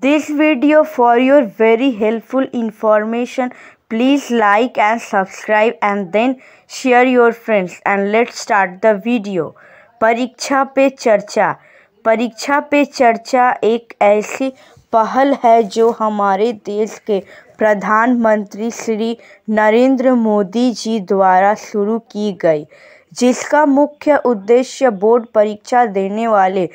this video for your very helpful information please like and subscribe and then share your friends and let's start the video Pariksha Pe चर्चा परीक्षा पे चर्चा एक ऐसी पहल है जो हमारे देश के प्रधानमंत्री श्री नरेंद्र मोदी जी द्वारा शुरू की गई जिसका मुख्य उद्देश्य बोर्ड परीक्षा देने वाले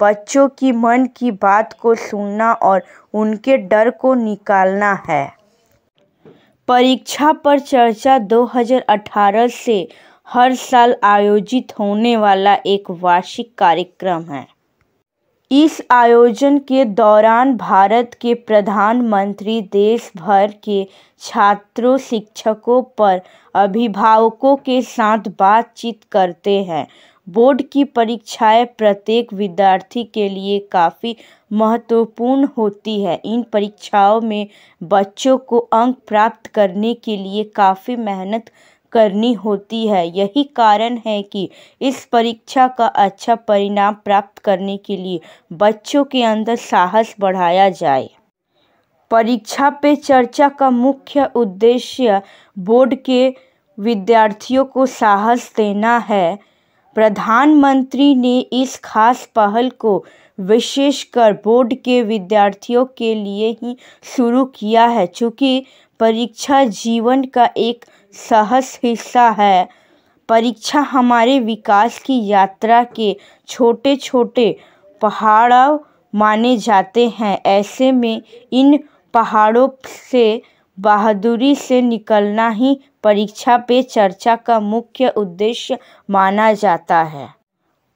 बच्चों की मन की बात को सुनना और उनके डर को निकालना है परीक्षा पर चर्चा 2018 से हर साल आयोजित होने वाला एक वार्षिक कार्यक्रम है इस आयोजन के दौरान भारत के प्रधानमंत्री देश भर के छात्रों शिक्षकों पर अभिभावकों के साथ बातचीत करते हैं बोर्ड की परीक्षाएं प्रत्येक विद्यार्थी के लिए काफी महत्वपूर्ण होती है इन परीक्षाओं में बच्चों को अंक प्राप्त करने के लिए काफ़ी मेहनत करनी होती है यही कारण है कि इस परीक्षा का अच्छा परिणाम प्राप्त करने के लिए बच्चों के अंदर साहस बढ़ाया जाए परीक्षा पे चर्चा का मुख्य उद्देश्य बोर्ड के विद्यार्थियों को साहस देना है प्रधानमंत्री ने इस खास पहल को विशेषकर बोर्ड के विद्यार्थियों के लिए ही शुरू किया है चूँकि परीक्षा जीवन का एक सहस हिस्सा है परीक्षा हमारे विकास की यात्रा के छोटे छोटे पहाड़ माने जाते हैं ऐसे में इन पहाड़ों से बहादुरी से निकलना ही परीक्षा पे चर्चा का मुख्य उद्देश्य माना जाता है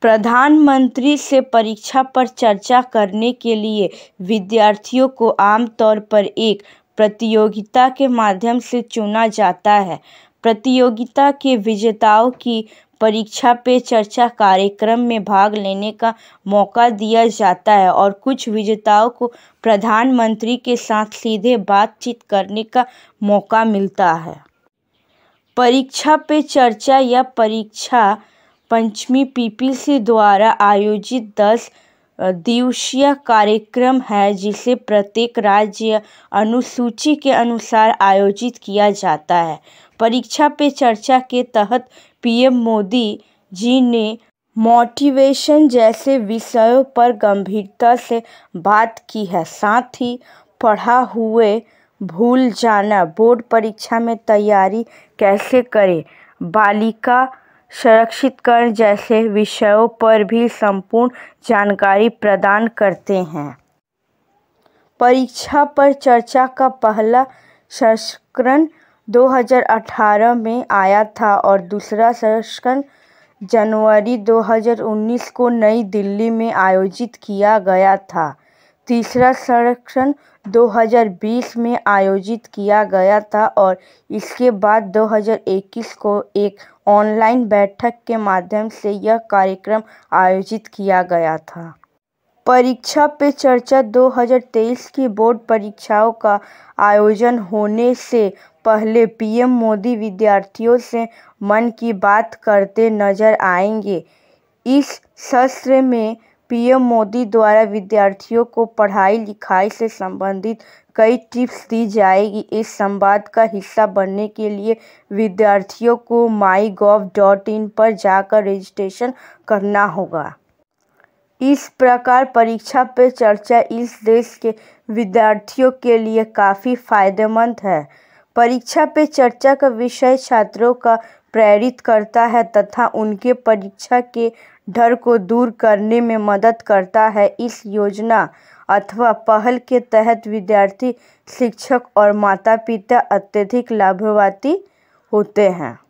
प्रधानमंत्री से परीक्षा पर चर्चा करने के लिए विद्यार्थियों को आमतौर पर एक प्रतियोगिता के माध्यम से चुना जाता है प्रतियोगिता के विजेताओं की परीक्षा पे चर्चा कार्यक्रम में भाग लेने का मौका दिया जाता है और कुछ विजेताओं को प्रधानमंत्री के साथ सीधे बातचीत करने का मौका मिलता है परीक्षा पे चर्चा या परीक्षा पंचमी पीपीसी द्वारा आयोजित दस दिवसीय कार्यक्रम है जिसे प्रत्येक राज्य अनुसूची के अनुसार आयोजित किया जाता है परीक्षा पे चर्चा के तहत पीएम मोदी जी ने मोटिवेशन जैसे विषयों पर गंभीरता से बात की है साथ ही पढ़ा हुए भूल जाना बोर्ड परीक्षा में तैयारी कैसे करें बालिका संरक्षित कर जैसे विषयों पर भी संपूर्ण जानकारी प्रदान करते हैं परीक्षा पर चर्चा का पहला संस्करण 2018 में आया था और दूसरा संस्करण जनवरी 2019 को नई दिल्ली में आयोजित किया गया था तीसरा संरक्षण दो हज़ार बीस में आयोजित किया गया था और इसके बाद दो हज़ार इक्कीस को एक ऑनलाइन बैठक के माध्यम से यह कार्यक्रम आयोजित किया गया था परीक्षा पे चर्चा 2023 की बोर्ड परीक्षाओं का आयोजन होने से पहले पीएम मोदी विद्यार्थियों से मन की बात करते नजर आएंगे इस सत्र में पीएम मोदी द्वारा विद्यार्थियों को पढ़ाई लिखाई से संबंधित कई टिप्स दी जाएगी इस संवाद का हिस्सा बनने के लिए विद्यार्थियों को माई गोव डॉट इन पर जाकर रजिस्ट्रेशन करना होगा इस प्रकार परीक्षा पे चर्चा इस देश के विद्यार्थियों के लिए काफ़ी फायदेमंद है परीक्षा पे चर्चा का विषय छात्रों का प्रेरित करता है तथा उनके परीक्षा के डर को दूर करने में मदद करता है इस योजना अथवा पहल के तहत विद्यार्थी शिक्षक और माता पिता अत्यधिक लाभवाती होते हैं